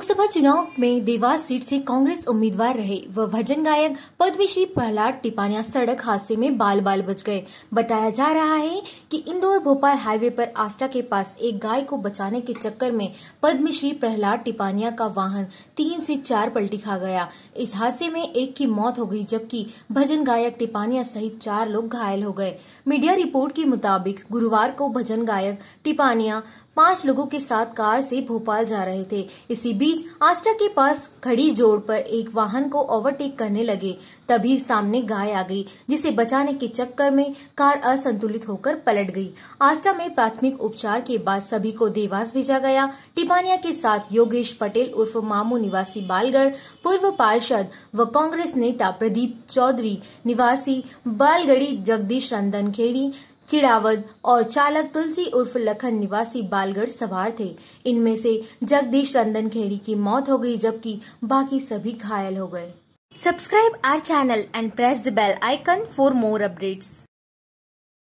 लोकसभा चुनाव में देवास सीट से कांग्रेस उम्मीदवार रहे व भजन गायक पद्मश्री प्रहलाद टिपानिया सड़क हादसे में बाल बाल बच गए बताया जा रहा है कि इंदौर भोपाल हाईवे पर आस्टा के पास एक गाय को बचाने के चक्कर में पद्मश्री प्रहलाद टिपानिया का वाहन तीन से चार पलटी खा गया इस हादसे में एक की मौत हो गई जबकि भजन गायक टिपानिया सहित चार लोग घायल हो गए मीडिया रिपोर्ट के मुताबिक गुरुवार को भजन गायक टिपानिया पांच लोगों के साथ कार से भोपाल जा रहे थे इसी बीच बीच आस्टा के पास खड़ी जोड़ पर एक वाहन को ओवरटेक करने लगे तभी सामने गाय आ गई जिसे बचाने के चक्कर में कार असंतुलित होकर पलट गई आस्टा में प्राथमिक उपचार के बाद सभी को देवास भेजा गया टिपानिया के साथ योगेश पटेल उर्फ मामू निवासी बालगढ़ पूर्व पार्षद व कांग्रेस नेता प्रदीप चौधरी निवासी बालगढ़ी जगदीश रंदन खेड़ी चिड़ावत और चालक तुलसी उर्फ लखन निवासी बालगढ़ सवार थे इनमें से जगदीश रंदन खेड़ी की मौत हो गई जबकि बाकी सभी घायल हो गए subscribe our channel and press the bell icon for more updates